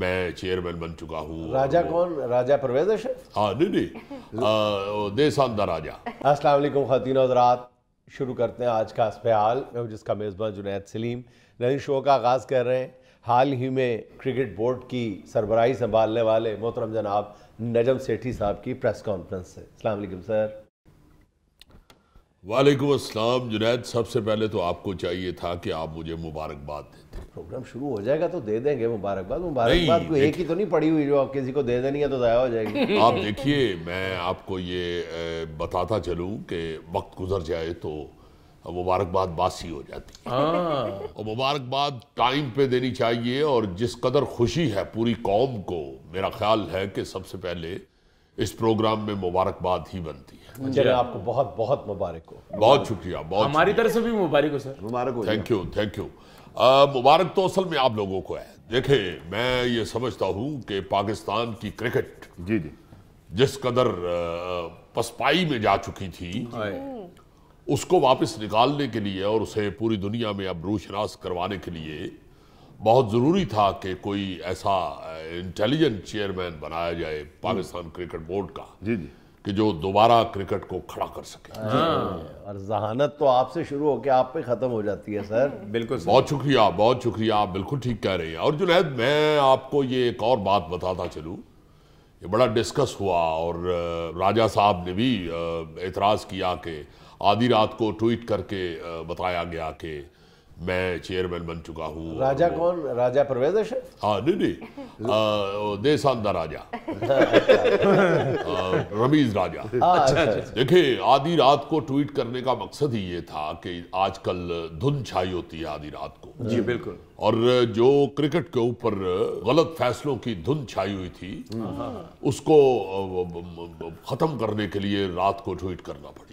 मैं चेयरमैन बन चुका हूँ राजा कौन राजा परवेज हाँ नहीं नहीं देसान राजा असलम ख़वान हजरात शुरू करते हैं आज का असफ मैं जिसका मेज़बान जुनैद सलीम नई शो का आगाज़ कर रहे हैं हाल ही में क्रिकेट बोर्ड की सरबराही संभालने वाले मोहतरम जनाब नजम सेठी साहब की प्रेस कॉन्फ्रेंस से अलैक्म सर वालेकुम अस्सलाम जुनैद सबसे पहले तो आपको चाहिए था कि आप मुझे मुबारकबाद देते प्रोग्राम शुरू हो जाएगा तो दे देंगे मुबारकबाद मुबारकबाद को तो एक ही तो नहीं पड़ी हुई जो आप किसी को दे देनी है तो ज़ाया हो जाएगी आप देखिए मैं आपको ये बताता चलूँ कि वक्त गुजर जाए तो मुबारकबाद बासी हो जाती है हाँ। और मुबारकबाद टाइम पे देनी चाहिए और जिस कदर खुशी है पूरी कौम को मेरा ख्याल है कि सबसे पहले इस प्रोग्राम में मुबारकबाद ही बनती है चलो आपको बहुत बहुत मुबारक हो बहुत शुक्रिया बहुत हमारी तरफ से भी मुबारक हो सर मुबारक हो थैंक यू थैंक यू मुबारक तो असल में आप लोगों को है देखे मैं ये समझता हूँ कि पाकिस्तान की क्रिकेट जी जी जिस कदर पसपाई में जा चुकी थी हाँ। उसको वापस निकालने के लिए और उसे पूरी दुनिया में अब रूशनास करवाने के लिए बहुत ज़रूरी था कि कोई ऐसा इंटेलिजेंट चेयरमैन बनाया जाए पाकिस्तान क्रिकेट बोर्ड का जी जी कि जो दोबारा क्रिकेट को खड़ा कर सके हाँ। जी। हाँ। और जहानत तो आपसे शुरू होकर आप पे ख़त्म हो जाती है सर बिल्कुल सर। बहुत शुक्रिया बहुत शुक्रिया आप बिल्कुल ठीक कह रहे हैं और जुनैद मैं आपको ये एक और बात बताता चलूँ ये बड़ा डिस्कस हुआ और राजा साहब ने भी एतराज़ किया कि आधी रात को ट्वीट करके बताया गया कि मैं चेयरमैन बन चुका हूँ राजा कौन राजा परवेज हाँ नहीं नहीं देसान राजा रमीज राजा अच्छा, अच्छा, देखिए आधी रात को ट्वीट करने का मकसद ही ये था कि आजकल धुन छाई होती है आधी रात को जी बिल्कुल और जो क्रिकेट के ऊपर गलत फैसलों की धुन छाई हुई थी हम्म। उसको खत्म करने के लिए रात को ट्वीट करना पड़ा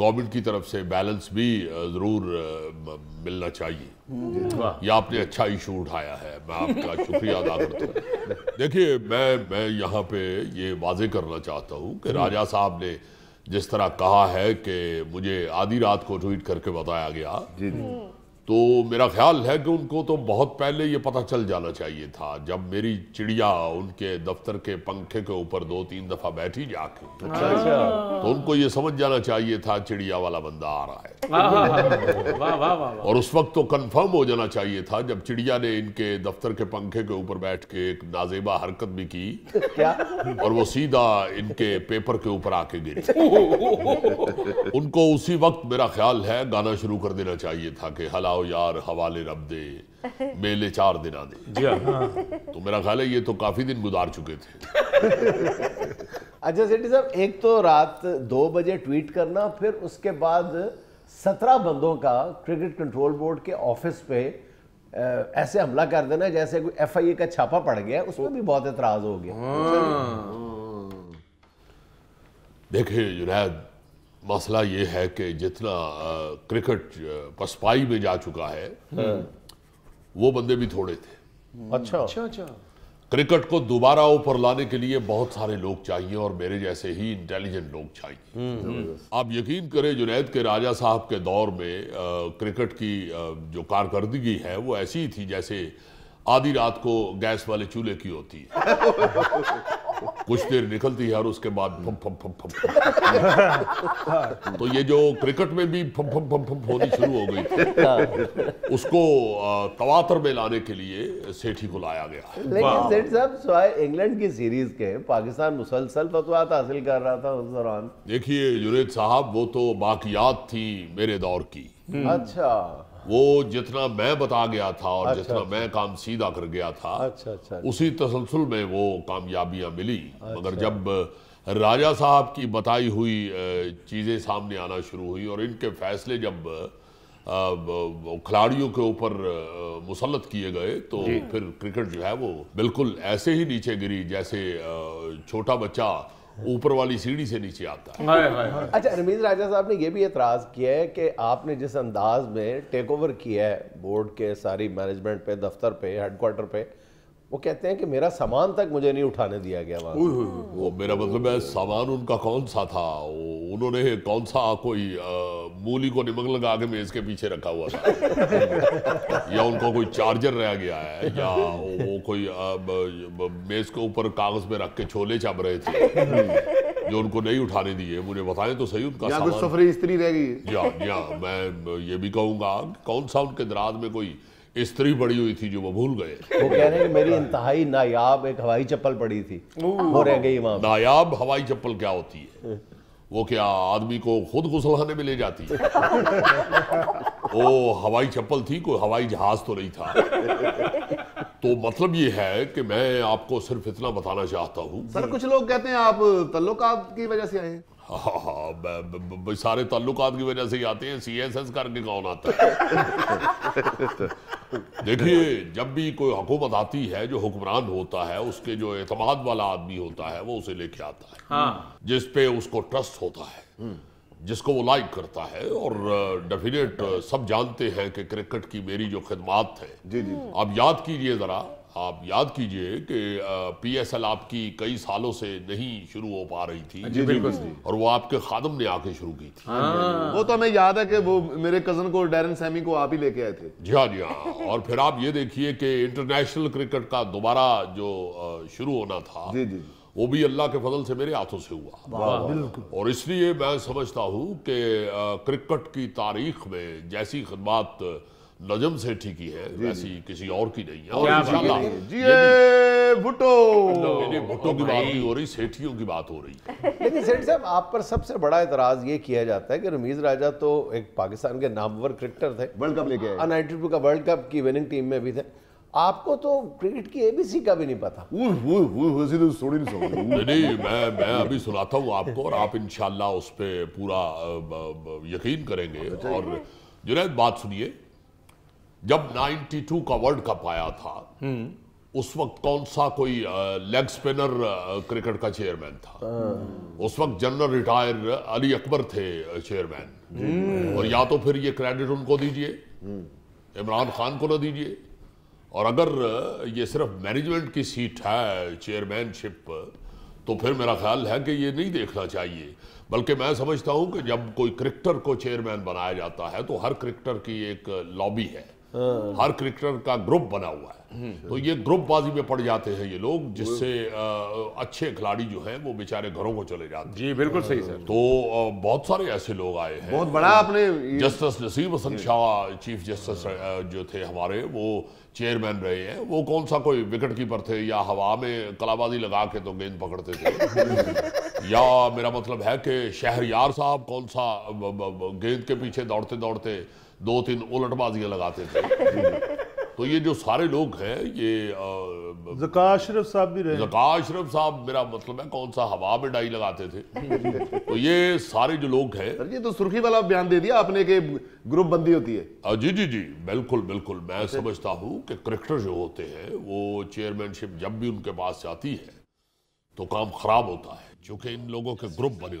गवर्नमेंट की तरफ से बैलेंस भी ज़रूर मिलना चाहिए ये आपने अच्छा इशू उठाया है मैं आपका शुक्रिया अदा करता हूँ देखिए मैं मैं यहाँ पे ये वाजे करना चाहता हूँ कि राजा साहब ने जिस तरह कहा है कि मुझे आधी रात को ट्वीट करके बताया गया तो मेरा ख्याल है कि उनको तो बहुत पहले ये पता चल जाना चाहिए था जब मेरी चिड़िया उनके दफ्तर के पंखे के ऊपर दो तीन दफा बैठी जाके अच्छा, अच्छा। अच्छा। तो उनको ये समझ जाना चाहिए था चिड़िया वाला बंदा आ रहा है और उस वक्त तो कंफर्म हो जाना चाहिए था जब चिड़िया ने इनके दफ्तर के पंखे के ऊपर बैठ के एक नाजेबा हरकत भी की और वो सीधा इनके पेपर के ऊपर आके गिर उनको उसी वक्त मेरा ख्याल है गाना शुरू कर देना चाहिए था कि हला आओ यार हवाले रब दे मेले चार दिन आदे जी हाँ।, हाँ तो मेरा ख्याल है ये तो काफी दिन गुजार चुके थे अच्छा सेठी साहब एक तो रात दो बजे ट्वीट करना फिर उसके बाद सत्रह बंदों का क्रिकेट कंट्रोल बोर्ड के ऑफिस पे ऐसे हमला कर देना जैसे कोई एफ का छापा पड़ गया उसमें भी बहुत एतराज हो गया हाँ। देखिए जुनैद मसला ये है कि जितना क्रिकेट पसपाई में जा चुका है हाँ। वो बंदे भी थोड़े थे अच्छा अच्छा अच्छा क्रिकेट को दोबारा ऊपर लाने के लिए बहुत सारे लोग चाहिए और मेरे जैसे ही इंटेलिजेंट लोग चाहिए हम्म। आप यकीन करें जुनैद के राजा साहब के दौर में आ, क्रिकेट की आ, जो कारकर्दगी है वो ऐसी थी जैसे आधी रात को गैस वाले चूल्हे की होती है कुछ देर निकलती है और उसके बाद फम फम फम फम तो ये जो क्रिकेट में भी फम फम फम फम होनी शुरू हो गई उसको तवातर में लाने के लिए सेठी को लाया गया लेकिन सेठ साहब सवाए इंग्लैंड की सीरीज के पाकिस्तान मुसलसल फतवात हासिल कर रहा था उस दौरान देखिए जुनेद साहब वो तो बाकियात थी मेरे दौर की अच्छा वो जितना मैं बता गया था और अच्छा, जितना अच्छा, मैं काम सीधा कर गया था अच्छा, अच्छा, अच्छा। उसी तसलसल में वो कामयाबियां मिली अच्छा, मगर जब राजा साहब की बताई हुई चीज़ें सामने आना शुरू हुई और इनके फैसले जब खिलाड़ियों के ऊपर मुसलत किए गए तो फिर क्रिकेट जो है वो बिल्कुल ऐसे ही नीचे गिरी जैसे छोटा बच्चा ऊपर वाली सीढ़ी से नीचे आता है अच्छा रमीज राजा साहब ने यह भी एतराज़ किया है कि आपने जिस अंदाज में टेक ओवर किया है बोर्ड के सारी मैनेजमेंट पे दफ्तर पे हेडक्वार्टर पे वो कहते हैं कि मेरा सामान तक मुझे नहीं उठाने दिया गया वहां वो मेरा मतलब है सामान उनका कौन सा था उन्होंने कौन सा कोई आ, मूली को निमक लगा के मेज के पीछे रखा हुआ था या उनका कोई चार्जर रह गया है या वो कोई मेज के ऊपर कागज में रख के छोले चाप रहे थे जो उनको नहीं उठाने दिए मुझे बताएं तो सही उनका कुछ सफरी स्त्री रह गई या या मैं ये भी कहूंगा कौन सा उनके दराज में कोई स्त्री पड़ी हुई थी जो वो भूल गए वो कह रहे हैं मेरी इंतहाई नायाब एक हवाई चप्पल पड़ी थी वो रह गई वहां नायाब हवाई चप्पल क्या होती है वो क्या आदमी को खुद घुसलाने में ले जाती है ओ हवाई चप्पल थी कोई हवाई जहाज तो नहीं था तो मतलब ये है कि मैं आपको सिर्फ इतना बताना चाहता हूँ सर कुछ लोग कहते हैं आप तल्लुकात की वजह से आए हाँ हाँ, हाँ। सारे ताल्लुक की वजह से ही आते हैं सी एस एस करके कौन आता है देखिए जब भी कोई हुकूमत आती है जो हुक्मरान होता है उसके जो एतमाद वाला आदमी होता है वो उसे लेके आता है हाँ। जिस पे उसको ट्रस्ट होता है जिसको वो लाइक करता है और डेफिनेट सब जानते हैं कि क्रिकेट की मेरी जो खिदमात है जी जी आप याद कीजिए ज़रा आप याद कीजिए कि पीएसएल आपकी कई सालों से नहीं शुरू हो पा रही थी जी बिल्कुल और वो आपके खादम ने आके शुरू की थी हाँ। वो तो हमें याद है कि वो मेरे कजन को डेरन सैमी को आप ही लेके आए थे जी हाँ जी हाँ और फिर आप ये देखिए कि इंटरनेशनल क्रिकेट का दोबारा जो शुरू होना था जी जी वो भी अल्लाह के फजल से मेरे हाथों से हुआ और इसलिए मैं समझता हूँ कि क्रिकेट की तारीख में जैसी खदमात नजम सेठी की है ऐसी किसी और की नहीं है और ये भुट्टो भुट्टो की बात नहीं हो रही सेठियों की बात हो रही है लेकिन सेठ साहब आप पर सबसे बड़ा एतराज ये किया जाता है कि रमीज राजा तो एक पाकिस्तान के नामवर क्रिकेटर थे वर्ल्ड कप लेके आए का वर्ल्ड कप की विनिंग टीम में भी थे आपको तो क्रिकेट की एबीसी का भी नहीं पता वैसे तो थोड़ी नहीं समझ नहीं मैं मैं अभी सुनाता हूँ आपको और आप इंशाल्लाह उस पर पूरा यकीन करेंगे अच्छा, और जुनैद बात सुनिए जब 92 का वर्ल्ड कप आया था उस वक्त कौन सा कोई लेग स्पिनर क्रिकेट का चेयरमैन था हाँ। उस वक्त जनरल रिटायर अली अकबर थे चेयरमैन और या तो फिर ये क्रेडिट उनको दीजिए इमरान खान को ना दीजिए और अगर ये सिर्फ मैनेजमेंट की सीट है चेयरमैनशिप तो फिर मेरा ख्याल है कि ये नहीं देखना चाहिए बल्कि मैं समझता हूं कि जब कोई क्रिकेटर को चेयरमैन बनाया जाता है तो हर क्रिकेटर की एक लॉबी है हाँ। हर क्रिकेटर का ग्रुप बना हुआ है हम्म। तो ये ग्रुप बाजी में पड़ जाते हैं ये लोग जिससे अच्छे खिलाड़ी जो हैं वो बेचारे घरों को चले जाते हैं जी बिल्कुल सही सर तो बहुत सारे ऐसे लोग आए हैं बहुत बड़ा आपने जस्टिस नसीब हसन शाह चीफ जस्टिस हाँ। जो थे हमारे वो चेयरमैन रहे हैं वो कौन सा कोई विकेट कीपर थे या हवा में कलाबाजी लगा के तो गेंद पकड़ते थे या मेरा मतलब है कि शहर साहब कौन सा गेंद के पीछे दौड़ते दौड़ते दो तीन उलटबाजियां लगाते थे तो ये जो सारे लोग हैं ये जका अशरफ साहब भी रहे जका अशरफ साहब मेरा मतलब है कौन सा हवा में डाई लगाते थे तो ये सारे जो लोग हैं सर ये तो सुर्खी वाला बयान दे दिया आपने के ग्रुप बंदी होती है जी जी जी बिल्कुल बिल्कुल मैं समझता हूँ कि क्रिकेटर जो होते हैं वो चेयरमैनशिप जब भी उनके पास जाती है तो काम खराब होता है चूंकि इन लोगों के ग्रुप बने